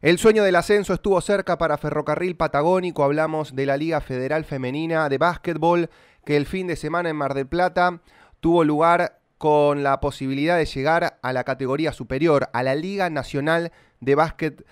El sueño del ascenso estuvo cerca para Ferrocarril Patagónico, hablamos de la Liga Federal Femenina de Básquetbol, que el fin de semana en Mar del Plata tuvo lugar con la posibilidad de llegar a la categoría superior, a la Liga Nacional de Básquet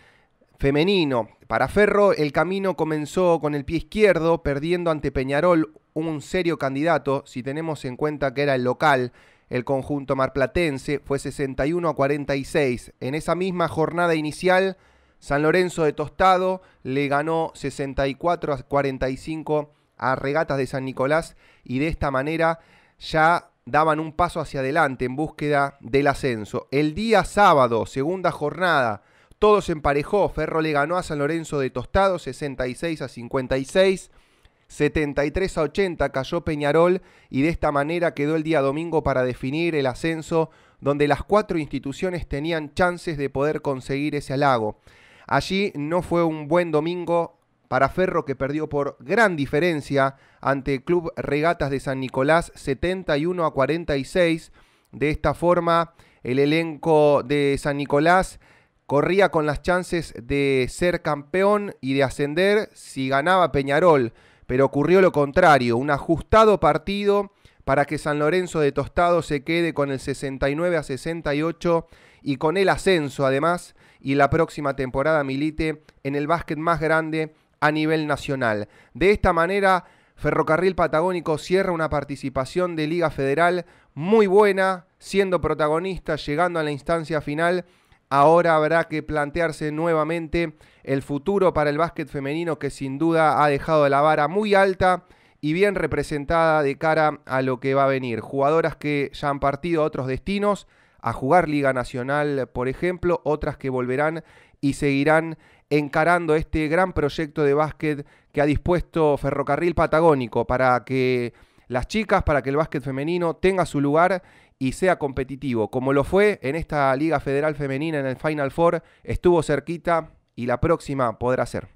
Femenino. Para Ferro, el camino comenzó con el pie izquierdo, perdiendo ante Peñarol un serio candidato, si tenemos en cuenta que era el local. El conjunto marplatense fue 61 a 46. En esa misma jornada inicial, San Lorenzo de Tostado le ganó 64 a 45 a Regatas de San Nicolás y de esta manera ya daban un paso hacia adelante en búsqueda del ascenso. El día sábado, segunda jornada, todo se emparejó. Ferro le ganó a San Lorenzo de Tostado 66 a 56. 73 a 80 cayó Peñarol y de esta manera quedó el día domingo para definir el ascenso donde las cuatro instituciones tenían chances de poder conseguir ese halago. Allí no fue un buen domingo para Ferro que perdió por gran diferencia ante el Club Regatas de San Nicolás 71 a 46. De esta forma, el elenco de San Nicolás corría con las chances de ser campeón y de ascender si ganaba Peñarol, pero ocurrió lo contrario, un ajustado partido para que San Lorenzo de Tostado se quede con el 69 a 68 y con el ascenso además y la próxima temporada milite en el básquet más grande a nivel nacional. De esta manera, Ferrocarril Patagónico cierra una participación de Liga Federal muy buena, siendo protagonista, llegando a la instancia final. Ahora habrá que plantearse nuevamente el futuro para el básquet femenino que sin duda ha dejado la vara muy alta y bien representada de cara a lo que va a venir. Jugadoras que ya han partido a otros destinos a jugar Liga Nacional, por ejemplo, otras que volverán y seguirán encarando este gran proyecto de básquet que ha dispuesto Ferrocarril Patagónico para que las chicas, para que el básquet femenino tenga su lugar y sea competitivo, como lo fue en esta Liga Federal Femenina en el Final Four, estuvo cerquita y la próxima podrá ser.